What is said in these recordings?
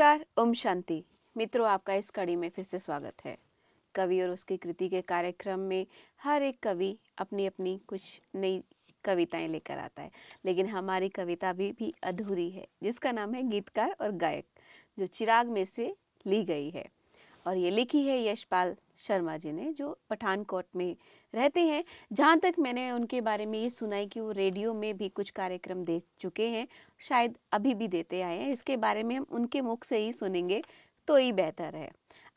नमस्कार ओम शांति मित्रों आपका इस कड़ी में फिर से स्वागत है कवि और उसकी कृति के कार्यक्रम में हर एक कवि अपनी अपनी कुछ नई कविताएं लेकर आता है लेकिन हमारी कविता भी भी अधूरी है जिसका नाम है गीतकार और गायक जो चिराग में से ली गई है और ये लिखी है यशपाल शर्मा जी ने जो पठानकोट में रहते हैं जहाँ तक मैंने उनके बारे में ये सुना है कि वो रेडियो में भी कुछ कार्यक्रम दे चुके हैं शायद अभी भी देते आए हैं इसके बारे में हम उनके मुख से ही सुनेंगे तो ही बेहतर है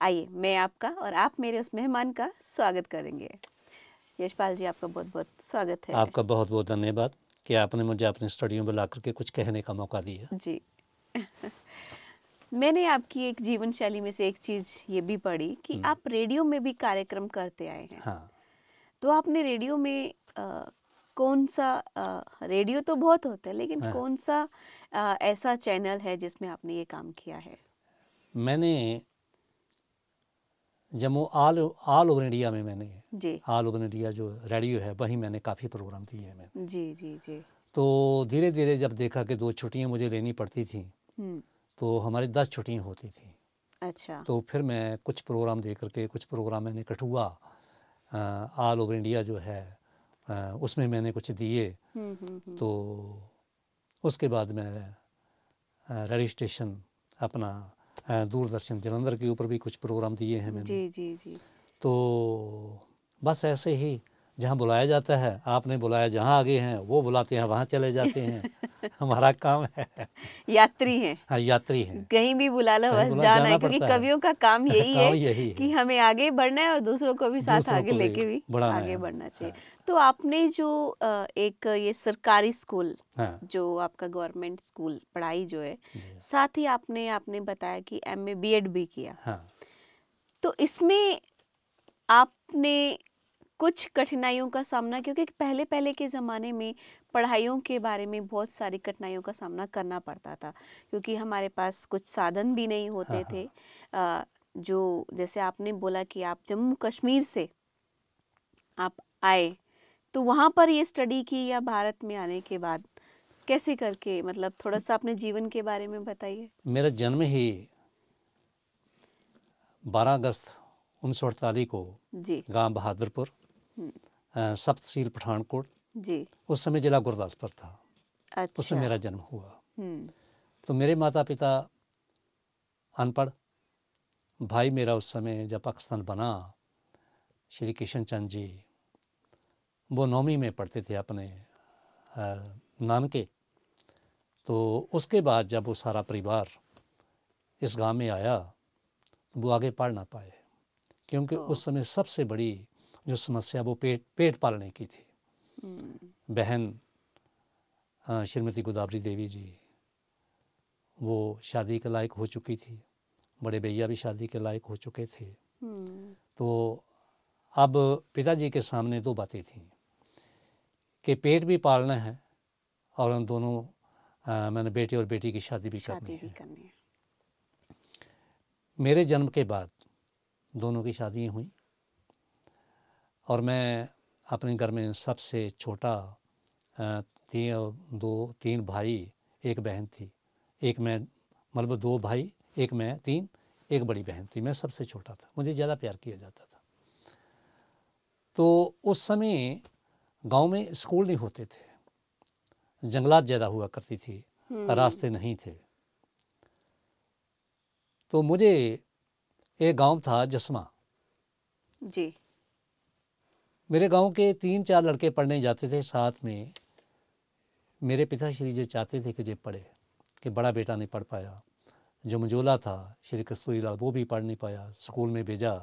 आइए मैं आपका और आप मेरे उस मेहमान का स्वागत करेंगे यशपाल जी आपका बहुत बहुत स्वागत है आपका बहुत बहुत धन्यवाद कि आपने मुझे अपने स्टडियो में ला करके कुछ कहने का मौका दिया जी मैंने आपकी एक जीवन शैली में से एक चीज़ ये भी पढ़ी कि हम्म। आप रेडियो में भी कार्यक्रम करते आए हैं हाँ तो आपने रेडियो में आ, कौन सा आ, रेडियो तो बहुत होते हैं लेकिन हाँ। कौन सा आ, ऐसा चैनल है जिसमें आपने ये काम किया है मैंने Jammu all all over India में मैंने जी ऑल ओवर इंडिया जो रेडियो है वही मैंने काफ़ी प्रोग्राम दिए हैं मैंने जी जी जी तो धीरे धीरे जब देखा कि दो छुट्टियां मुझे लेनी पड़ती थी तो हमारी दस छुट्टियां होती थी अच्छा तो फिर मैं कुछ प्रोग्राम दे करके कुछ प्रोग्राम मैंने कठुआ ऑल ओवर इंडिया जो है आ, उसमें मैंने कुछ दिए हम्म, हम्म, हम्म। तो उसके बाद मैं रजिस्ट्रेशन अपना दूरदर्शन जलंधर के ऊपर भी कुछ प्रोग्राम दिए हैं मैंने जी जी जी तो बस ऐसे ही जहाँ बुलाया जाता है आपने बुलाया जहाँ आगे हैं वो बुलाते हैं वहाँ चले जाते हैं हमारा काम है यात्री हैं हाँ यात्री हैं कहीं भी बुला लो बस जाना है क्योंकि कवियों का काम यही है यही कि हमें आगे बढ़ना है और दूसरों को भी साथ आगे लेके भी आगे बढ़ना चाहिए हाँ। तो आपने जो एक ये सरकारी स्कूल हाँ। जो आपका गवर्नमेंट स्कूल पढ़ाई जो है साथ ही आपने आपने बताया कि एम ए बी एड भी किया हाँ। तो इसमें आपने कुछ कठिनाइयों का सामना क्योंकि पहले पहले के ज़माने में पढ़ाइयों के बारे में बहुत सारी कठिनाइयों का सामना करना पड़ता था क्योंकि हमारे पास कुछ साधन भी नहीं हाँ, होते हाँ, थे आ, जो जैसे आपने बोला कि आप जम्मू कश्मीर से आप आए तो वहाँ पर ये स्टडी की या भारत में आने के बाद कैसे करके मतलब थोड़ा सा अपने जीवन के बारे में बताइए मेरा जन्म ही 12 अगस्त उन्नीस को जी गांव बहादुरपुर सप्त सील पठानकोट जी उस समय जिला गुरदासपुर था अच्छा। उसमें मेरा जन्म हुआ तो मेरे माता पिता अनपढ़ भाई मेरा उस समय जब पाकिस्तान बना श्री किशन चंद जी वो नौवीं में पढ़ते थे अपने नान के तो उसके बाद जब वो सारा परिवार इस गांव में आया तो वो आगे पढ़ ना पाए क्योंकि हाँ। उस समय सबसे बड़ी जो समस्या वो पेट पेट पालने की थी हम्म। बहन हाँ, श्रीमती गोदावरी देवी जी वो शादी के लायक हो चुकी थी बड़े भैया भी शादी के लायक हो चुके थे हम्म। तो अब पिताजी के सामने दो बातें थीं कि पेट भी पालना है और उन दोनों आ, हाँ, मैंने बेटे और बेटी की शादी भी शादी करनी भी है करनी मेरे जन्म के बाद दोनों की शादियाँ हुई और मैं अपने घर में सबसे छोटा तीन दो तीन भाई एक बहन थी एक मैं मतलब दो भाई एक मैं तीन एक बड़ी बहन थी मैं सबसे छोटा था मुझे ज़्यादा प्यार किया जाता था तो उस समय गांव में स्कूल नहीं होते थे जंगलात ज़्यादा हुआ करती थी हम्म। रास्ते नहीं थे तो मुझे एक गांव था जसमा जी मेरे गांव के तीन चार लड़के पढ़ने जाते थे साथ में मेरे पिता श्री जी चाहते थे कि जे पढ़े कि बड़ा बेटा नहीं पढ़ पाया जो मंजोला था श्री कस्तूरी लाल वो भी पढ़ नहीं पाया स्कूल में भेजा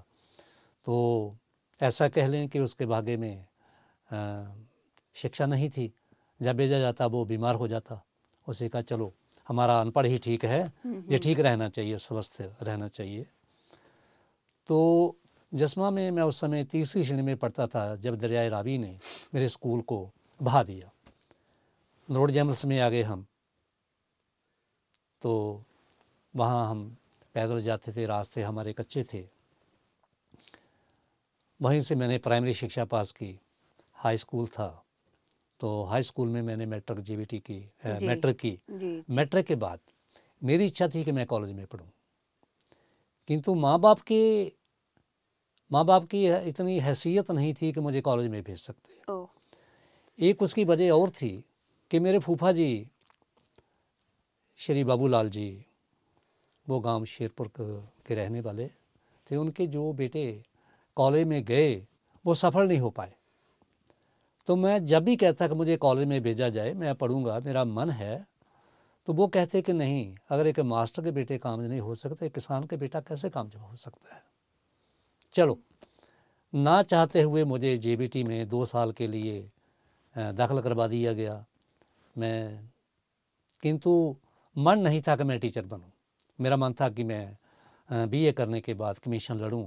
तो ऐसा कह लें कि उसके भाग्य में शिक्षा नहीं थी जब भेजा जाता वो बीमार हो जाता उसे कहा चलो हमारा अनपढ़ ही ठीक है हम्म, ये हम्म। ठीक रहना चाहिए स्वस्थ रहना चाहिए तो जसमा में मैं उस समय तीसरी श्रेणी में पढ़ता था जब दरियाए रावी ने मेरे स्कूल को बहा दिया रोड जैमल्स में आ गए हम तो वहाँ हम पैदल जाते थे रास्ते हमारे कच्चे थे वहीं से मैंने प्राइमरी शिक्षा पास की हाई स्कूल था तो हाई स्कूल में मैंने मैट्रिक जीवीटी की मैट्रिक की मैट्रिक के बाद मेरी इच्छा थी कि मैं कॉलेज में पढ़ूँ किंतु माँ बाप के माँ बाप की इतनी हैसियत नहीं थी कि मुझे कॉलेज में भेज सकते एक उसकी वजह और थी कि मेरे फूफा जी श्री बाबूलाल जी वो गांव शेरपुर के रहने वाले थे उनके जो बेटे कॉलेज में गए वो सफल नहीं हो पाए तो मैं जब भी कहता कि मुझे कॉलेज में भेजा जाए मैं पढ़ूंगा मेरा मन है तो वो कहते कि नहीं अगर एक मास्टर के बेटे कामज नहीं हो सकते किसान के बेटा कैसे कामयाब हो सकता है चलो ना चाहते हुए मुझे जे में दो साल के लिए दाखिल करवा दिया गया मैं किंतु मन नहीं था कि मैं टीचर बनूं मेरा मन था कि मैं बीए करने के बाद कमीशन लड़ूं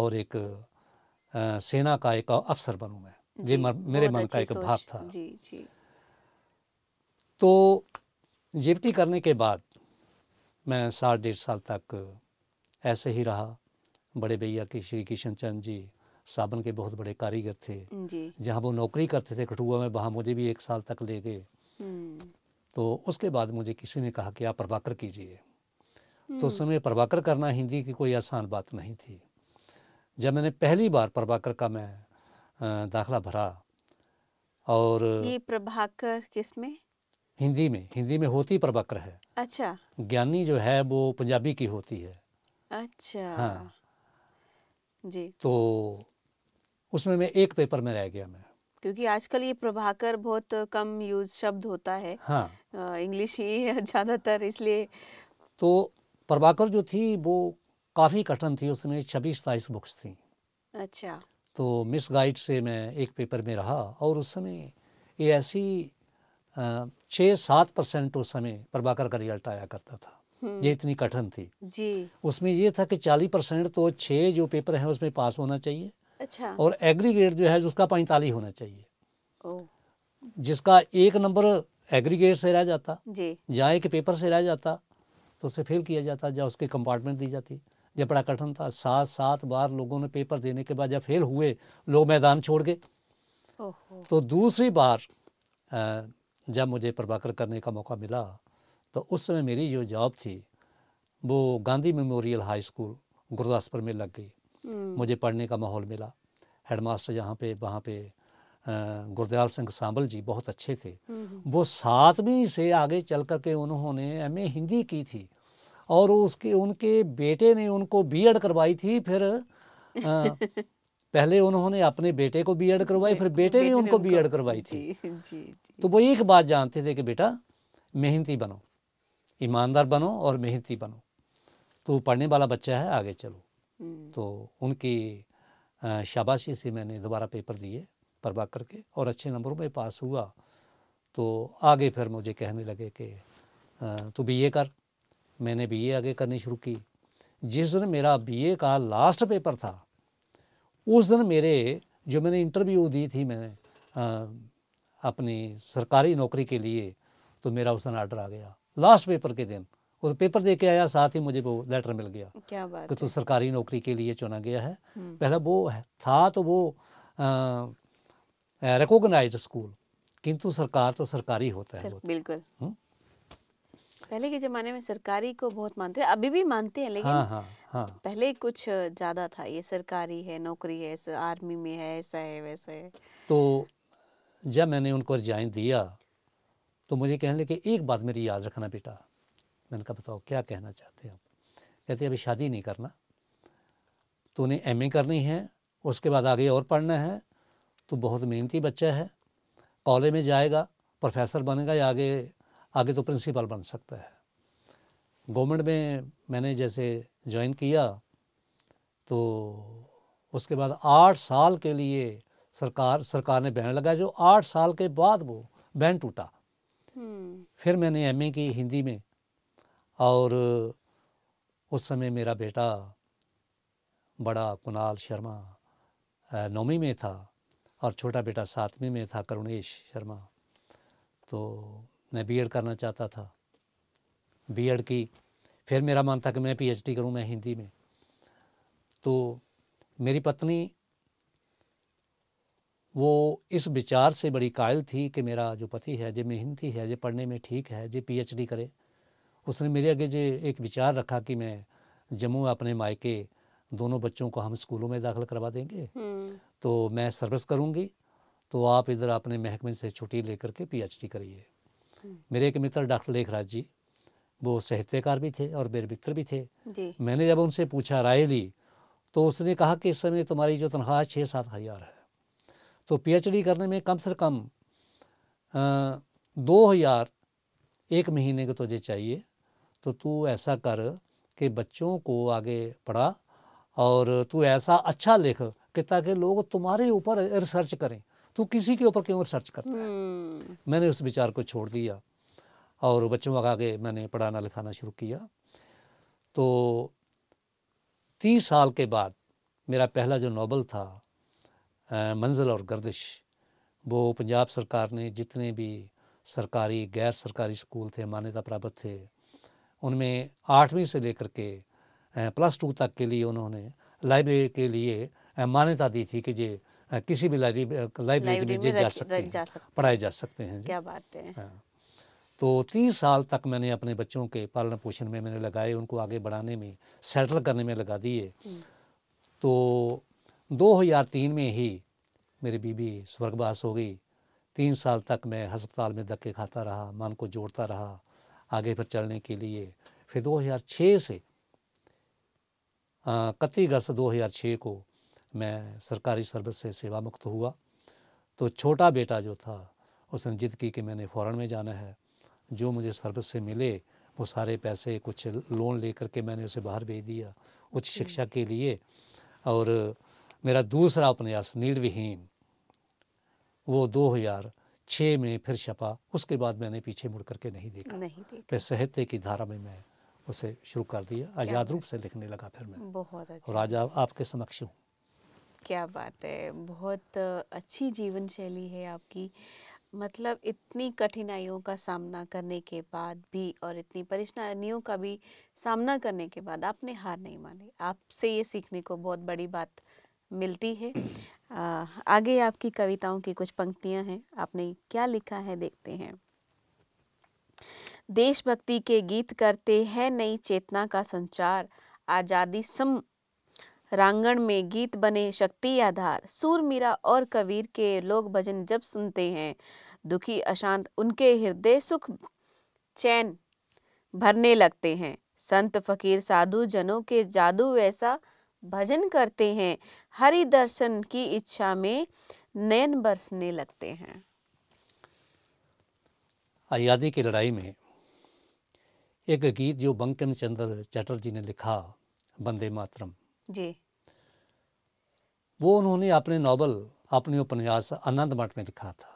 और एक सेना का एक अफसर बनूं मैं ये मेरे मन का एक भाव था जी जी तो जेबीटी करने के बाद मैं साठ डेढ़ साल तक ऐसे ही रहा बड़े भैया के श्री किशन चंद जी साबन के बहुत बड़े कारीगर थे जहाँ वो नौकरी करते थे कठुआ में वहाँ मुझे भी एक साल तक ले गए हम्म। तो उसके बाद मुझे किसी ने कहा कि आप प्रभाकर कीजिए तो उस हम्म। समय प्रभाकर करना हिंदी की कोई आसान बात नहीं थी जब मैंने पहली बार प्रभाकर का मैं दाखला भरा और ये प्रभाकर किस में हिंदी में हिंदी में होती प्रभाकर है अच्छा ज्ञानी जो है वो पंजाबी की होती है अच्छा हाँ जी तो उसमें मैं एक पेपर में रह गया मैं क्योंकि आजकल ये प्रभाकर बहुत कम यूज शब्द होता है हाँ इंग्लिश ही ज़्यादातर इसलिए तो प्रभाकर जो थी वो काफ़ी कठिन थी उसमें छब्बीस ताइस बुक्स थी अच्छा तो मिस गाइड से मैं एक पेपर में रहा और उस समय ये ऐसी छः सात परसेंट उस समय प्रभाकर का रिजल्ट आया करता था हम्म। ये इतनी कठिन थी जी उसमें ये था कि चालीस परसेंट तो छः जो पेपर हैं उसमें पास होना चाहिए अच्छा और एग्रीगेट जो है उसका पैंतालीस होना चाहिए ओ। जिसका एक नंबर एग्रीगेट से रह जाता जी या एक पेपर से रह जाता तो उसे फेल किया जाता या उसके कंपार्टमेंट दी जाती यह बड़ा कठिन था सात सात बार लोगों ने पेपर देने के बाद जब फेल हुए लोग मैदान छोड़ गए तो दूसरी बार जब मुझे प्रभाकर करने का मौका मिला तो उस समय मेरी जो जॉब थी वो Gandhi memorial high school Gurdaspur में लग गई हम्म। मुझे पढ़ने का माहौल मिला हेडमास्टर यहाँ पे वहाँ पे गुरदयाल सिंह सांबल जी बहुत अच्छे थे हम्म, हम्म। वो सातवीं से आगे चल कर के उन्होंने एम हिंदी की थी और उसके उनके बेटे ने उनको बीएड करवाई थी फिर आ, पहले उन्होंने अपने बेटे को बीएड करवाई फिर बेटे ने उनको बीएड करवाई थी तो वो एक बात जानते थे कि बेटा मेहनती बनो ईमानदार बनो और मेहनती बनो तो पढ़ने वाला बच्चा है आगे चलो हम्म। तो उनकी शाबाशी से मैंने दोबारा पेपर दिए प्रभा करके और अच्छे नंबरों में पास हुआ तो आगे फिर मुझे कहने लगे कि तू बी ए कर मैंने बी ए आगे करनी शुरू की जिस दिन मेरा बी ए का लास्ट पेपर था उस दिन मेरे जो मैंने इंटरव्यू दी थी मैंने आ, अपनी सरकारी नौकरी के लिए तो मेरा उस दिन आर्डर आ गया लास्ट पेपर के दिन और पेपर दे के आया साथ ही मुझे वो लेटर मिल गया क्या बात कि तू तो सरकारी नौकरी के लिए चुना गया है हम्म। पहला वो था तो वो रिकोगनाइज स्कूल किंतु सरकार तो सरकारी होता है सर, बिल्कुल हम्म। पहले के ज़माने में सरकारी को बहुत मानते हैं अभी भी मानते हैं लेकिन हाँ, हाँ, हाँ. पहले कुछ ज़्यादा था ये सरकारी है नौकरी है आर्मी में है ऐसा है वैसा है तो जब मैंने उनको रिजाइन दिया तो मुझे कहने लगे एक बात मेरी याद रखना बेटा मैंने कहा बताओ क्या कहना चाहते हैं आप कहते अभी शादी नहीं करना तूने एम करनी है उसके बाद आगे और पढ़ना है तो बहुत मेहनती बच्चा है कॉलेज में जाएगा प्रोफेसर बनेगा या आगे आगे तो प्रिंसिपल बन सकता है गवर्नमेंट में मैंने जैसे ज्वाइन किया तो उसके बाद आठ साल के लिए सरकार सरकार ने बैन लगाया जो आठ साल के बाद वो बैन टूटा फिर मैंने एमए की हिंदी में और उस समय मेरा बेटा बड़ा कुणाल शर्मा नौवीं में था और छोटा बेटा सातवीं में था करुणेश शर्मा तो मैं बीएड करना चाहता था बीएड की फिर मेरा मन था कि मैं पीएचडी करूं मैं हिंदी में तो मेरी पत्नी वो इस विचार से बड़ी कायल थी कि मेरा जो पति है जो मेहनती है जो पढ़ने में ठीक है जो पीएचडी करे उसने मेरे आगे जो एक विचार रखा कि मैं जम्मू अपने मायके दोनों बच्चों को हम स्कूलों में दाखिल करवा देंगे हम्म। तो मैं सर्विस करूँगी तो आप इधर अपने महकमे से छुट्टी लेकर के पीएचडी करिए हम्म। मेरे एक मित्र डॉक्टर लेखराज जी वो साहित्यकार भी थे और मेरे मित्र भी थे मैंने जब उनसे पूछा राय ली तो उसने कहा कि इस समय तुम्हारी जो तनख्वाह छः सात हज़ार है तो पीएचडी करने में कम से कम दो हज़ार एक महीने के तुझे चाहिए तो तू ऐसा कर कि बच्चों को आगे पढ़ा और तू ऐसा अच्छा लिख कि ताकि लोग तुम्हारे ऊपर रिसर्च करें तू किसी के ऊपर क्यों रिसर्च करता है हम्म। मैंने उस विचार को छोड़ दिया और बच्चों का आगे मैंने पढ़ाना लिखाना शुरू किया तो तीस साल के बाद मेरा पहला जो नॉवल था मंजिल और गर्दिश वो पंजाब सरकार ने जितने भी सरकारी गैर सरकारी स्कूल थे मान्यता प्राप्त थे उनमें आठवीं से लेकर के प्लस टू तक के लिए उन्होंने लाइब्रेरी के लिए मान्यता दी थी कि ये किसी भी लाइब्रेरी लाइब्रेरी में जा सकते हैं पढ़ाए जा सकते हैं क्या बात है हाँ। तो तीन साल तक मैंने अपने बच्चों के पालन पोषण में मैंने लगाए उनको आगे बढ़ाने में सेटल करने में लगा दिए तो 2003 में ही मेरी बीबी स्वर्गवास हो गई तीन साल तक मैं हस्पताल में धक्के खाता रहा मन को जोड़ता रहा आगे फिर चलने के लिए फिर 2006 से इकतीस अगस्त 2006 को मैं सरकारी सर्विस से सेवा मुक्त हुआ तो छोटा बेटा जो था उसने जिद की कि मैंने फ़ौरन में जाना है जो मुझे सर्विस से मिले वो सारे पैसे कुछ लोन लेकर के मैंने उसे बाहर भेज दिया उच्च हम्म। शिक्षा के लिए और मेरा दूसरा उपन्यास विहीन वो 2006 में फिर छपा उसके बाद मैंने पीछे मुड़ करके नहीं देखा नहीं देखा। फिर साहित्य की धारा में मैं उसे शुरू कर दिया आजाद रूप से लिखने लगा फिर मैं बहुत अच्छा। और आज आपके समक्ष हूँ क्या बात है बहुत अच्छी जीवन शैली है आपकी मतलब इतनी कठिनाइयों का सामना करने के बाद भी और इतनी परेशानियों का भी सामना करने के बाद आपने हार नहीं मानी आपसे ये सीखने को बहुत बड़ी बात मिलती है आगे आपकी कविताओं की कुछ पंक्तियां हैं आपने क्या लिखा है देखते हैं देशभक्ति के गीत करते हैं नई चेतना का संचार आज़ादी सम रांगण में गीत बने शक्ति आधार सूर मीरा और कबीर के लोग भजन जब सुनते हैं दुखी अशांत उनके हृदय सुख चैन भरने लगते हैं संत फकीर साधु जनों के जादू वैसा भजन करते हैं हरि दर्शन की इच्छा में नयन बरसने लगते हैं आज़ादी की लड़ाई में एक गीत जो बंकिम चंद्र चटर्जी ने लिखा बंदे मातरम जी वो उन्होंने अपने नॉवल अपने उपन्यास आनंद मठ में लिखा था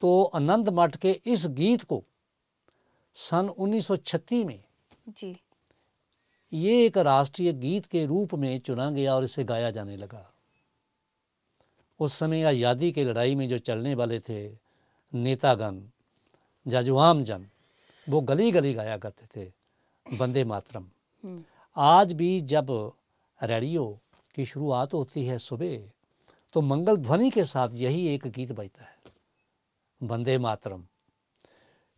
तो आनंद मठ के इस गीत को सन 1936 में जी ये एक राष्ट्रीय गीत के रूप में चुना गया और इसे गाया जाने लगा उस समय आज़ादी की लड़ाई में जो चलने वाले थे नेतागण जाजुआम जन वो गली गली गाया करते थे बंदे मातरम हम्म। आज भी जब रेडियो की शुरुआत होती है सुबह तो मंगल ध्वनि के साथ यही एक गीत बजता है वंदे मातरम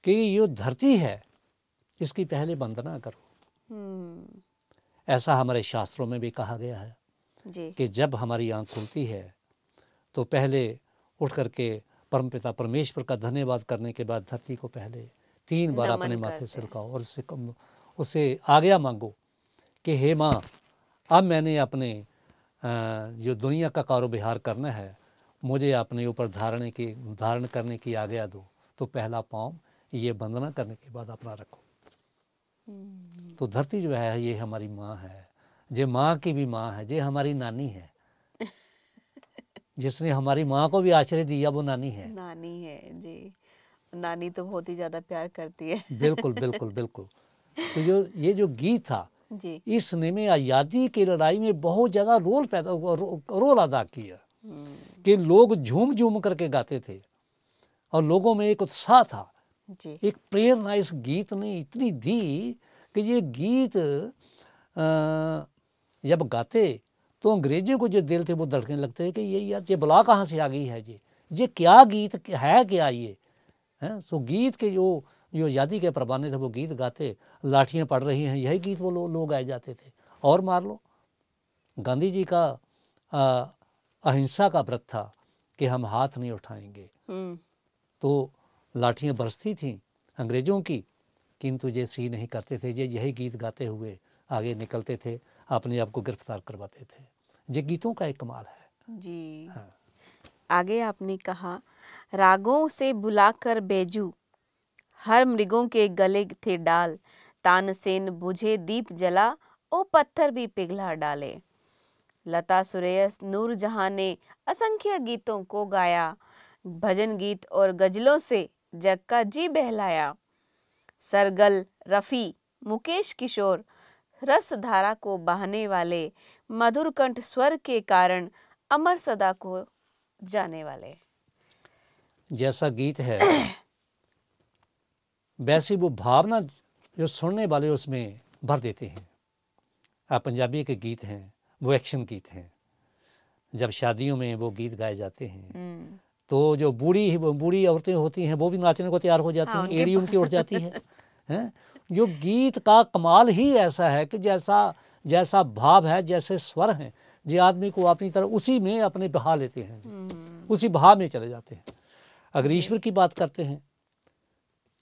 कि ये धरती है इसकी पहले वंदना करो हम्म। ऐसा हमारे शास्त्रों में भी कहा गया है जी। कि जब हमारी आँख खुलती है तो पहले उठ करके परमपिता परमेश्वर का धन्यवाद करने के बाद धरती को पहले तीन बार अपने माथे से रुकाओ और उससे उसे आज्ञा मांगो कि हे माँ अब मैंने अपने जो दुनिया का कारोबार करना है मुझे अपने ऊपर धारण की धारण करने की आज्ञा दो तो पहला पाँव ये वंदना करने के बाद अपना रखो तो धरती जो है ये हमारी माँ है जे माँ की भी माँ है जे हमारी नानी है जिसने हमारी माँ को भी आश्रय दिया वो नानी है नानी है जी नानी तो बहुत ही ज्यादा प्यार करती है बिल्कुल बिल्कुल बिल्कुल तो जो ये जो गीत था जी इसने में आज़ादी की लड़ाई में बहुत ज़्यादा रोल पैदा रो, रोल अदा किया हम्म। कि लोग झूम झूम करके गाते थे और लोगों में एक उत्साह था जी एक प्रेरणा इस गीत ने इतनी दी कि ये गीत आ, जब गाते तो अंग्रेजों को जो दिल थे वो धड़कने लगते कि ये यार ये बुला कहाँ से आ गई है जी ये क्या गीत है क्या ये हैं सो गीत के जो जो आज़ादी के परवाने थे वो गीत गाते लाठियाँ पड़ रही हैं यही गीत वो लो, लोग गाए जाते थे और मार लो गांधी जी का अहिंसा का व्रत था कि हम हाथ नहीं उठाएंगे हम्म। तो लाठियाँ बरसती थीं अंग्रेज़ों की किंतु ये सी नहीं करते थे ये यही गीत गाते हुए आगे निकलते थे अपने आप को गिरफ्तार करवाते थे ये गीतों का एक कमाल है जी हाँ। आगे आपने कहा रागों से बुलाकर बेजू हर मृगों के गले थे डाल तानसेन बुझे दीप जला ओ पत्थर भी पिघला डाले लता सुरेश जहां ने असंख्य गीतों को गाया भजन गीत और गजलों से जग का जी बहलाया सरगल रफ़ी मुकेश किशोर रस धारा को बहाने वाले मधुर कंठ स्वर के कारण अमर सदा को जाने वाले जैसा गीत है वैसी वो भावना जो सुनने वाले उसमें भर देते हैं आप पंजाबी के गीत हैं वो एक्शन गीत हैं जब शादियों में वो गीत गाए जाते हैं हम्म। तो जो बूढ़ी बूढ़ी औरतें होती हैं वो भी नाचने को तैयार हो जाती हाँ, हैं एड़ी उनकी उठ जाती है हैं जो गीत का कमाल ही ऐसा है कि जैसा जैसा भाव है जैसे स्वर हैं जो आदमी को अपनी तरह उसी में अपने बहा लेते हैं हम्म। उसी भाव में चले जाते हैं अगर ईश्वर की बात करते हैं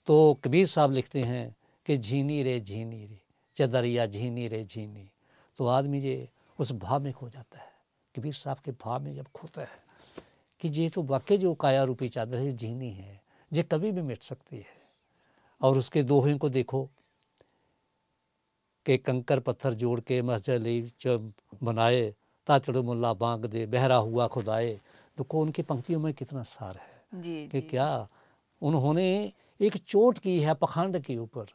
तो कबीर साहब लिखते हैं कि झीनी रे झीनी रे चदरिया झीनी रे झीनी तो आदमी ये उस भाव में खो जाता है कबीर साहब के भाव में जब खोता है कि ये तो वाकई जो काया रूपी चादर है जीनी है ये कभी भी मिट सकती है और उसके दोहे को देखो के कंकर पत्थर जोड़ के मस्जिद ले बनाए ताचड़ो मुल्ला बांग दे बहरा हुआ खुदाए देखो उनकी पंक्तियों में कितना सार है जी, कि जी। क्या उन्होंने एक चोट की है पखंड के ऊपर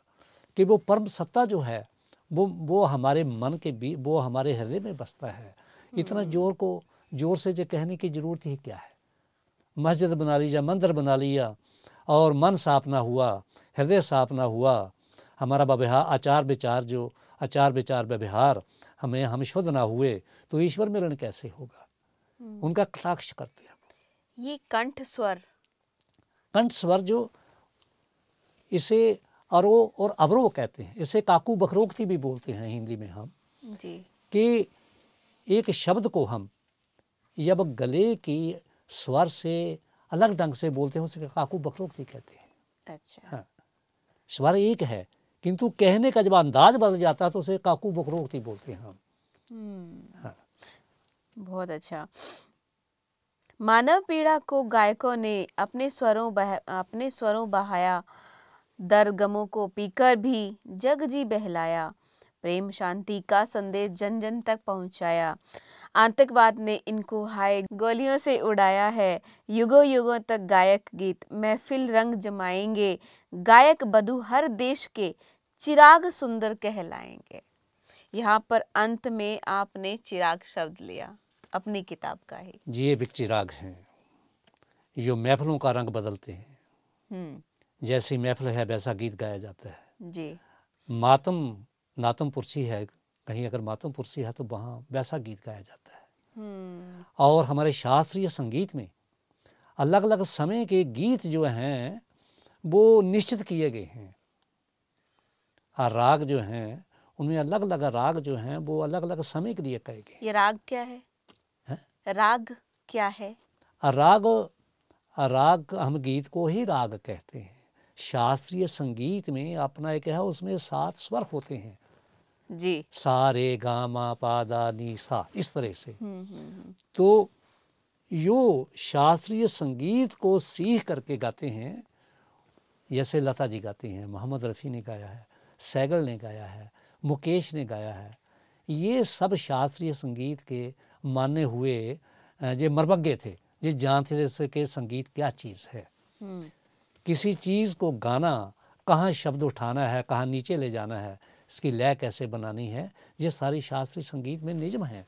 कि वो परम सत्ता जो है वो वो हमारे मन के बीच वो हमारे हृदय में बसता है इतना हम्म। जोर को जोर से जो कहने की ज़रूरत ही क्या है मस्जिद बना ली या मंदिर बना लिया और मन साफ ना हुआ हृदय साफ ना हुआ हमारा व्यवहार आचार विचार जो आचार विचार व्यवहार हमें हम शुद्ध ना हुए तो ईश्वर मिलन कैसे होगा हम्म। उनका कटाक्ष करते हैं ये कंठ स्वर कंठ स्वर जो इसे अरो और अवरो कहते हैं इसे काकू बखरोक्ति भी बोलते हैं हिंदी में हम जी कि एक शब्द को हम जब गले की स्वर से अलग ढंग से बोलते हैं उसे काकू बखरोक्ति कहते हैं अच्छा हाँ स्वर एक है किंतु कहने का जब अंदाज बदल जाता है तो उसे काकू बखरोक्ति बोलते हैं हम हम्म। हाँ बहुत अच्छा मानव पीड़ा को गायकों ने अपने स्वरों बह अपने स्वरों बहाया दर्द गमों को पीकर भी जग जी बहलाया प्रेम शांति का संदेश जन जन तक पहुंचाया आतंकवाद ने इनको हाय गोलियों से उड़ाया है युगों युगों तक गायक गीत महफिल रंग जमाएंगे गायक बधु हर देश के चिराग सुंदर कहलाएंगे यहाँ पर अंत में आपने चिराग शब्द लिया अपनी किताब का ही जी ये भी चिराग हैं जो महफिलों का रंग बदलते हैं हम्म। जैसी महफिल है वैसा गीत गाया जाता है जी मातम नातम पुरसी है कहीं अगर मातम पुरसी है तो वहाँ वैसा गीत गाया जाता है हम्म। और हमारे शास्त्रीय संगीत में अलग अलग समय के गीत जो हैं वो निश्चित किए गए हैं और राग जो हैं उनमें अलग अलग राग जो हैं वो अलग अलग समय के लिए कहे गए ये राग क्या है, है? राग क्या है राग राग हम गीत को ही राग कहते हैं शास्त्रीय संगीत में अपना एक है उसमें सात स्वर होते हैं जी सारे गामा पादा सा इस तरह से हम्म, हम्म, हम्म। तो यो शास्त्रीय संगीत को सीख करके गाते हैं जैसे लता जी गाते हैं मोहम्मद रफ़ी ने गाया है सैगल ने गाया है मुकेश ने गाया है ये सब शास्त्रीय संगीत के माने हुए जे मरमग्गे थे जे जानते थे कि संगीत क्या चीज़ है किसी चीज़ को गाना कहाँ शब्द उठाना है कहाँ नीचे ले जाना है इसकी लय कैसे बनानी है ये सारी शास्त्रीय संगीत में निजम हैं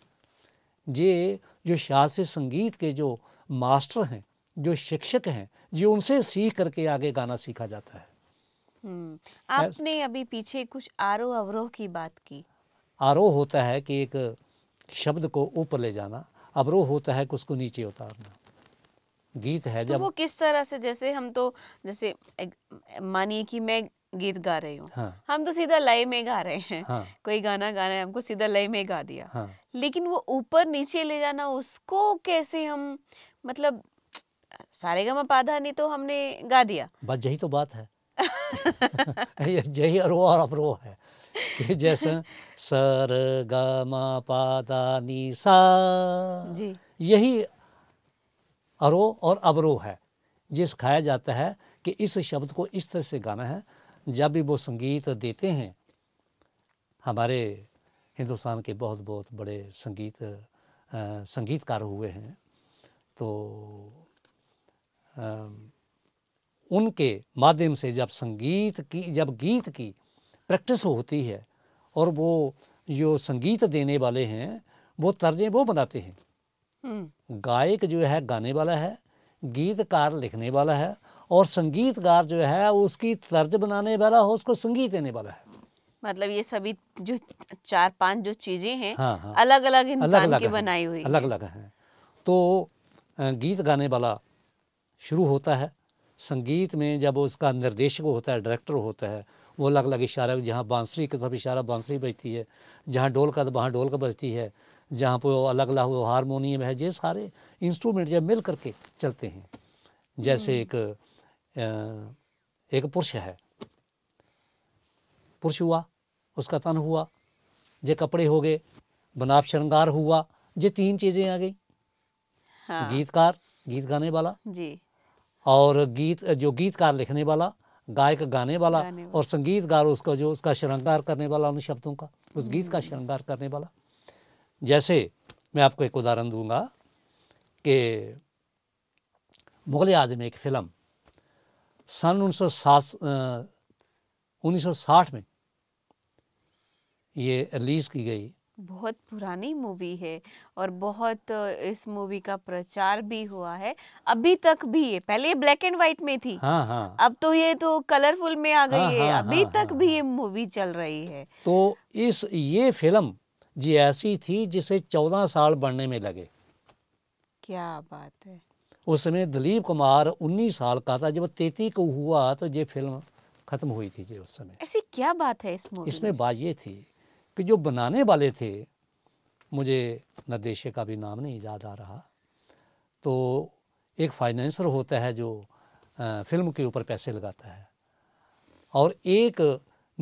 ये जो शास्त्रीय संगीत के जो मास्टर हैं जो शिक्षक हैं ये उनसे सीख करके आगे गाना सीखा जाता है हम्म, आपने अभी पीछे कुछ आरोह अवरोह की बात की आरोह होता है कि एक शब्द को ऊपर ले जाना अवरोह होता है कि उसको नीचे उतारना गीत है तो जब वो किस तरह से जैसे हम तो जैसे मानिए कि मैं गीत गा रही हूँ हाँ. हम तो सीधा लय में गा रहे हैं हाँ. कोई गाना रहे हैं हमको सीधा लय में गा दिया हाँ. लेकिन वो ऊपर नीचे ले जाना उसको कैसे हम मतलब सारे गा पाधा नहीं तो हमने गा दिया बस यही तो बात है यही अरो और है कि जैसे सर गमा पादा नी सा जी यही अरो और अबरो है जिस खाया जाता है कि इस शब्द को इस तरह से गाना है जब भी वो संगीत देते हैं हमारे हिंदुस्तान के बहुत बहुत बड़े संगीत आ, संगीतकार हुए हैं तो आ, उनके माध्यम से जब संगीत की जब गीत की प्रैक्टिस होती है और वो जो संगीत देने वाले हैं वो तर्जे वो बनाते हैं हम्म। गायक जो है गाने वाला है गीतकार लिखने वाला है और संगीतकार जो है उसकी तर्ज बनाने वाला हो उसको संगीत देने वाला है मतलब ये सभी जो चार पांच जो चीज़ें हैं हाँ, हाँ। अलग अलग इंसान अलग, की बनाई हुई अलग अलग हैं तो गीत गाने वाला शुरू होता है संगीत में जब उसका निर्देशक होता है डायरेक्टर होता है वो अलग अलग इशारा जहाँ बांसुरी की तरफ इशारा बांसुरी बजती है जहाँ डोल का वहाँ ढोल का बजती है जहाँ पर अलग अलग हारमोनियम है ये सारे इंस्ट्रूमेंट जब मिल करके चलते हैं जैसे हम्म। एक एक पुरुष है पुरुष हुआ उसका तन हुआ जे कपड़े हो गए बनाप श्रृंगार हुआ जे तीन चीज़ें आ गई हाँ। गीतकार गीत गाने वाला जी और गीत जो गीतकार लिखने वाला गायक गाने वाला और संगीतकार उसका जो उसका श्रृंगार करने वाला उन शब्दों का उस गीत का हम्म। श्रृंगार करने वाला जैसे मैं आपको एक उदाहरण दूंगा कि मुग़ल आजम एक फ़िल्म सन उन्नीस सौ सात उन्नीस सौ साठ में ये रिलीज़ की गई बहुत पुरानी मूवी है और बहुत इस मूवी का प्रचार भी हुआ है अभी तक भी ये पहले ब्लैक एंड व्हाइट में थी हाँ हाँ अब तो ये तो कलरफुल में आ गई हाँ, है हाँ, अभी हाँ, तक हाँ, भी हाँ। ये मूवी चल रही है तो इस ये फिल्म जी ऐसी थी जिसे चौदह साल बढ़ने में लगे क्या बात है उसमें दिलीप कुमार 19 साल का था जब तेती को हुआ तो ये फिल्म ख़त्म हुई थी उस समय ऐसी क्या बात है इस इसमें बात ये थी कि जो बनाने वाले थे मुझे निर्देशक का भी नाम नहीं याद आ रहा तो एक फाइनेंसर होता है जो फिल्म के ऊपर पैसे लगाता है और एक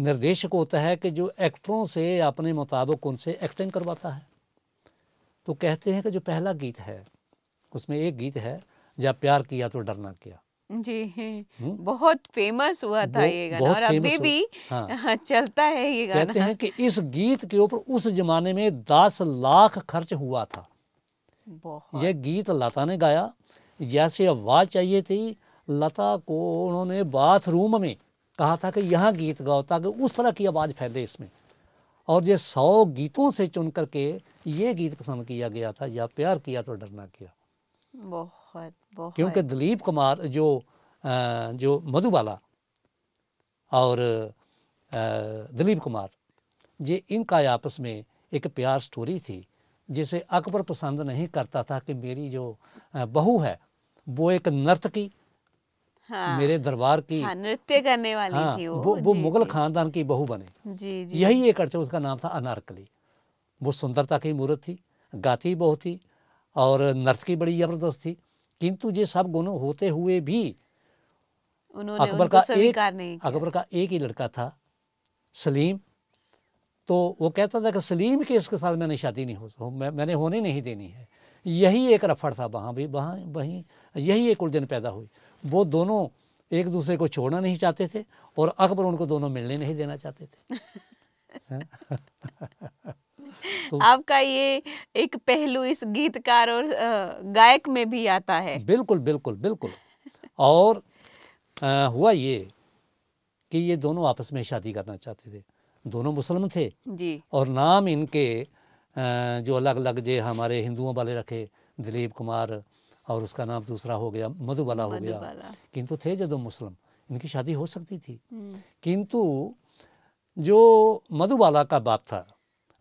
निर्देशक होता है कि जो एक्टरों से अपने मुताबिक उनसे एक्टिंग करवाता है तो कहते हैं कि जो पहला गीत है उसमें एक गीत है या प्यार किया तो डरना क्या जी हुँ? हम्म? बहुत फेमस हुआ था ये गाना और अभी भी हाँ।, हाँ। चलता है ये गाना कहते हैं कि इस गीत के ऊपर उस जमाने में दस लाख खर्च हुआ था यह गीत लता ने गाया जैसे आवाज़ चाहिए थी लता को उन्होंने बाथरूम में कहा था कि यहाँ गीत गाओ ताकि उस तरह की आवाज़ फैले इसमें और ये सौ गीतों से चुन करके ये गीत पसंद किया गया था या प्यार किया तो डरना किया बहुत, बहुत। क्योंकि दिलीप कुमार जो जो मधुबाला और दिलीप कुमार ये इनका आपस में एक प्यार स्टोरी थी जिसे अकबर पसंद नहीं करता था कि मेरी जो बहू है वो एक नर्तकी हाँ, मेरे दरबार की हाँ, नृत्य करने वाली हाँ, थी वो वो, जी, मुगल खानदान की बहू बने जी, जी, यही एक अर्चा उसका नाम था अनारकली वो सुंदरता की मूर्त थी गाती बहुत थी और नर्तकी बड़ी ज़बरदस्त थी किंतु ये सब गुण होते हुए भी उन्होंने अकबर का एक अकबर का एक ही लड़का था सलीम तो वो कहता था कि सलीम के इसके साथ मैंने शादी नहीं हो मैं, मैंने होने नहीं देनी है यही एक रफड़ था वहाँ भी वहाँ वहीं यही एक उलझन पैदा हुई वो दोनों एक दूसरे को छोड़ना नहीं चाहते थे और अकबर उनको दोनों मिलने नहीं देना चाहते थे तो आपका ये एक पहलू इस गीतकार और गायक में भी आता है बिल्कुल बिल्कुल बिल्कुल और आ, हुआ ये कि ये दोनों आपस में शादी करना चाहते थे दोनों मुस्लिम थे जी और नाम इनके जो अलग अलग जे हमारे हिंदुओं वाले रखे दिलीप कुमार और उसका नाम दूसरा हो गया मधुबाला हो गया किंतु थे जो दो मुस्लिम इनकी शादी हो सकती थी हम्म। किंतु जो मधुबाला का बाप था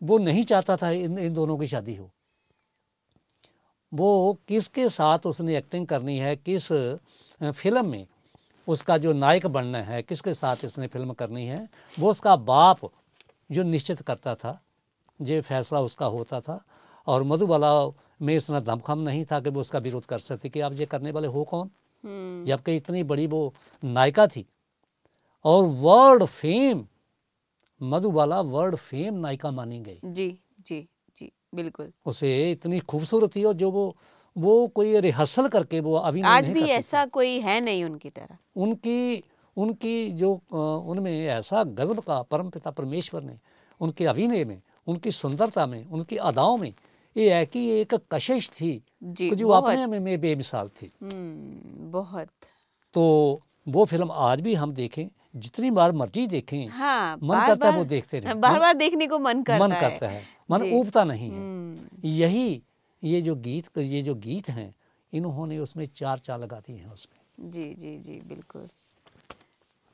वो नहीं चाहता था इन इन दोनों की शादी हो वो किसके साथ उसने एक्टिंग करनी है किस फिल्म में उसका जो नायक बनना है किसके साथ इसने फिल्म करनी है वो उसका बाप जो निश्चित करता था ये फैसला उसका होता था और मधुबाला में इतना दमखम नहीं था कि वो उसका विरोध कर सकती कि आप ये करने वाले हो कौन हम्म। जबकि इतनी बड़ी वो नायिका थी और world fame Madhubala world fame नायिका मानी गई जी जी जी बिल्कुल उसे इतनी खूबसूरत और जो वो वो कोई रिहर्सल करके वो अभी आज भी ऐसा कोई है नहीं उनकी तरह उनकी उनकी जो उनमें ऐसा गजब का परम पिता परमेश्वर ने उनके अभिनय में उनकी सुंदरता में उनकी अदाओं में ये है कि एक कशिश थी जो अपने में, में बेमिसाल थी हम्म, बहुत तो वो फिल्म आज भी हम देखें जितनी बार मर्जी देखें हाँ, मन बार, करता है वो देखते रहे बार बार देखने को मन करता मन करता है मन उबता नहीं है हम्म। यही ये जो गीत ये जो गीत हैं इन्होंने उसमें चार चार लगा दी हैं उसमें जी जी जी बिल्कुल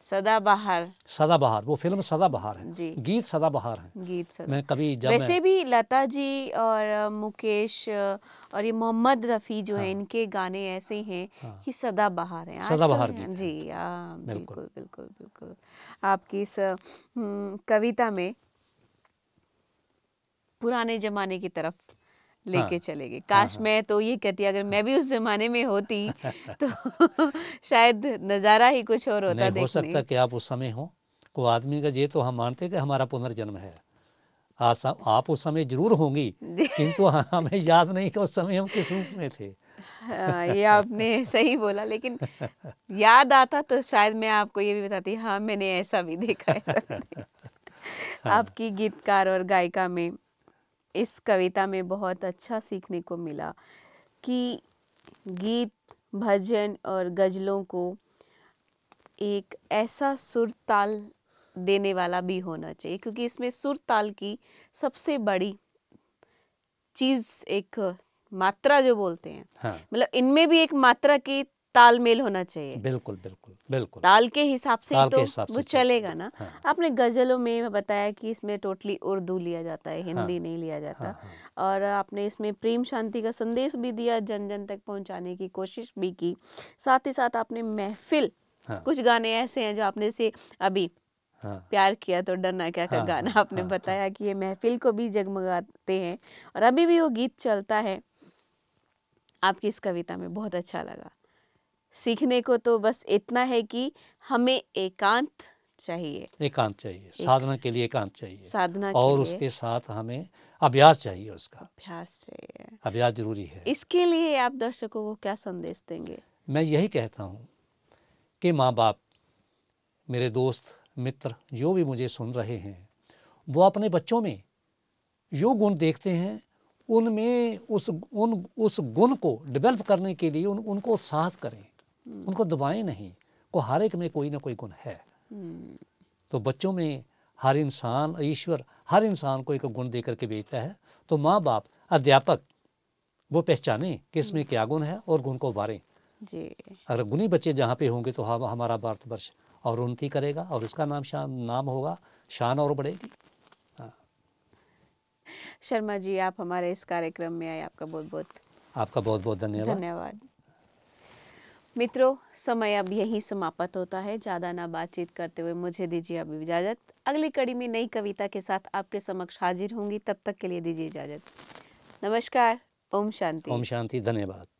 सदाबहार सदाबहार वो फिल्म सदाबहार है जी। गीत सदाबहार है गीत सदा मैं कभी जब वैसे मैं... भी लता जी और मुकेश और ये मोहम्मद रफ़ी जो हाँ। है इनके गाने ऐसे हैं हाँ। कि सदाबहार हैं सदाबहार गीत है। जी आ, बिल्कुल बिल्कुल बिल्कुल आपकी इस हम्म, कविता में पुराने ज़माने की तरफ हाँ। लेके हाँ, चले गए काश हाँ, मैं तो ये कहती अगर मैं भी उस जमाने में होती तो शायद नज़ारा ही कुछ और होता नहीं, हो सकता कि आप उस समय हो को आदमी का ये तो हम मानते कि हमारा पुनर्जन्म है आसा आप उस समय जरूर होंगी किंतु हाँ, हमें याद नहीं कि उस समय हम किस रूप में थे हाँ ये आपने सही बोला लेकिन याद आता तो शायद मैं आपको ये भी बताती हाँ मैंने ऐसा भी देखा है हाँ। आपकी गीतकार और गायिका में इस कविता में बहुत अच्छा सीखने को मिला कि गीत भजन और गज़लों को एक ऐसा सुर ताल देने वाला भी होना चाहिए क्योंकि इसमें सुर ताल की सबसे बड़ी चीज़ एक मात्रा जो बोलते हैं हाँ। मतलब इनमें भी एक मात्रा की तालमेल होना चाहिए बिल्कुल बिल्कुल बिल्कुल ताल के हिसाब से ही तो वो तो चलेगा ना हाँ। आपने गजलों में बताया कि इसमें टोटली उर्दू लिया जाता है हिंदी हाँ। नहीं लिया जाता हाँ, हाँ। और आपने इसमें प्रेम शांति का संदेश भी दिया जन जन तक पहुंचाने की कोशिश भी की साथ ही साथ आपने महफिल हाँ। कुछ गाने ऐसे हैं जो आपने से अभी हाँ। प्यार किया तो डरना क्या का हाँ, गाना हाँ, आपने हाँ, बताया कि ये महफिल को भी जगमगाते हैं और अभी भी वो गीत चलता है आपकी इस कविता में बहुत अच्छा लगा सीखने को तो बस इतना है कि हमें एकांत चाहिए एकांत चाहिए एक, साधना के लिए एकांत चाहिए साधना और उसके साथ हमें अभ्यास चाहिए उसका अभ्यास चाहिए अभ्यास जरूरी है इसके लिए आप दर्शकों को क्या संदेश देंगे मैं यही कहता हूँ कि माँ बाप मेरे दोस्त मित्र जो भी मुझे सुन रहे हैं वो अपने बच्चों में जो गुण देखते हैं उनमें उस उन उस गुण को डेवलप करने के लिए उन उनको उत्साहित करें उनको दबाएं नहीं को हर एक में कोई ना कोई गुण है तो बच्चों में हर इंसान ईश्वर हर इंसान को एक गुण दे करके भेजता है तो माँ बाप अध्यापक वो पहचाने कि इसमें क्या गुण है और गुण को उभारें अगर गुणी बच्चे जहाँ पे होंगे तो हम हमारा भारतवर्ष और उन्नति करेगा और इसका नाम शान नाम होगा शान और बढ़ेगी हाँ। शर्मा जी आप हमारे इस कार्यक्रम में आए आपका बहुत बहुत आपका बहुत बहुत धन्यवाद धन्यवाद मित्रों समय अब यहीं समाप्त होता है ज़्यादा ना बातचीत करते हुए मुझे दीजिए अब इजाज़त अगली कड़ी में नई कविता के साथ आपके समक्ष हाजिर होंगी तब तक के लिए दीजिए इजाज़त नमस्कार ओम शांति ओम शांति धन्यवाद